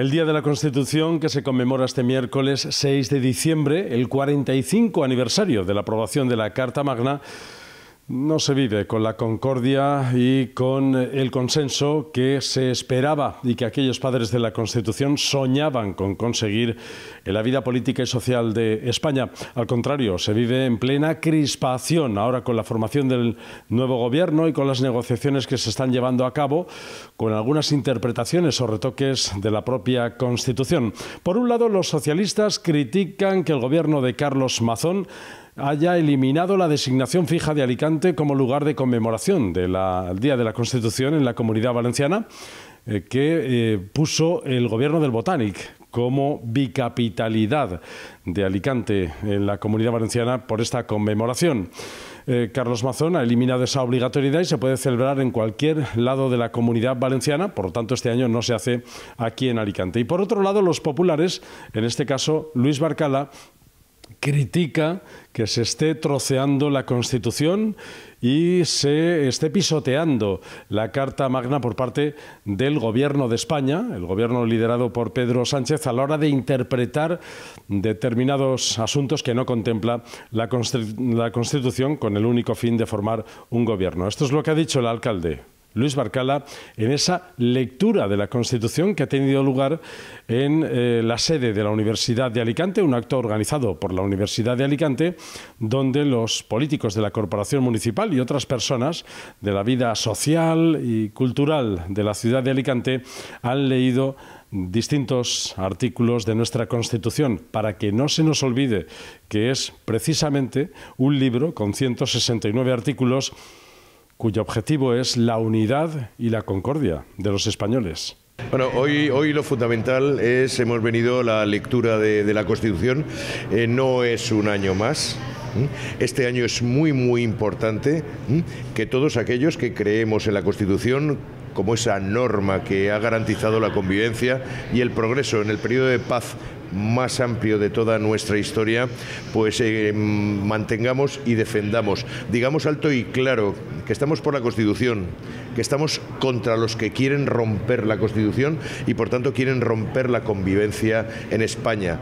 El Día de la Constitución, que se conmemora este miércoles 6 de diciembre, el 45 aniversario de la aprobación de la Carta Magna, no se vive con la concordia y con el consenso que se esperaba y que aquellos padres de la Constitución soñaban con conseguir en la vida política y social de España. Al contrario, se vive en plena crispación ahora con la formación del nuevo gobierno y con las negociaciones que se están llevando a cabo, con algunas interpretaciones o retoques de la propia Constitución. Por un lado, los socialistas critican que el gobierno de Carlos Mazón haya eliminado la designación fija de Alicante como lugar de conmemoración del Día de la Constitución en la Comunidad Valenciana, eh, que eh, puso el gobierno del Botanic como bicapitalidad de Alicante en la Comunidad Valenciana por esta conmemoración. Eh, Carlos Mazón ha eliminado esa obligatoriedad y se puede celebrar en cualquier lado de la comunidad valenciana, por lo tanto este año no se hace aquí en Alicante. Y por otro lado, los populares, en este caso Luis Barcala, critica que se esté troceando la Constitución y se esté pisoteando la Carta Magna por parte del Gobierno de España, el Gobierno liderado por Pedro Sánchez, a la hora de interpretar determinados asuntos que no contempla la, Constitución con el único fin de formar un Gobierno. Esto es lo que ha dicho el alcalde. Luis Barcala en esa lectura de la Constitución que ha tenido lugar en eh, la sede de la Universidad de Alicante, un acto organizado por la Universidad de Alicante, donde los políticos de la Corporación Municipal y otras personas de la vida social y cultural de la ciudad de Alicante han leído distintos artículos de nuestra Constitución para que no se nos olvide que es precisamente un libro con 169 artículos cuyo objetivo es la unidad y la concordia de los españoles. Bueno, hoy, hoy lo fundamental es, hemos venido a la lectura de, la Constitución, eh, no es un año más, este año es muy, muy importante que todos aquellos que creemos en la Constitución como esa norma que ha garantizado la convivencia y el progreso en el periodo de paz más amplio de toda nuestra historia, pues eh, mantengamos y defendamos. Digamos alto y claro que estamos por la Constitución, que estamos contra los que quieren romper la Constitución y por tanto quieren romper la convivencia en España.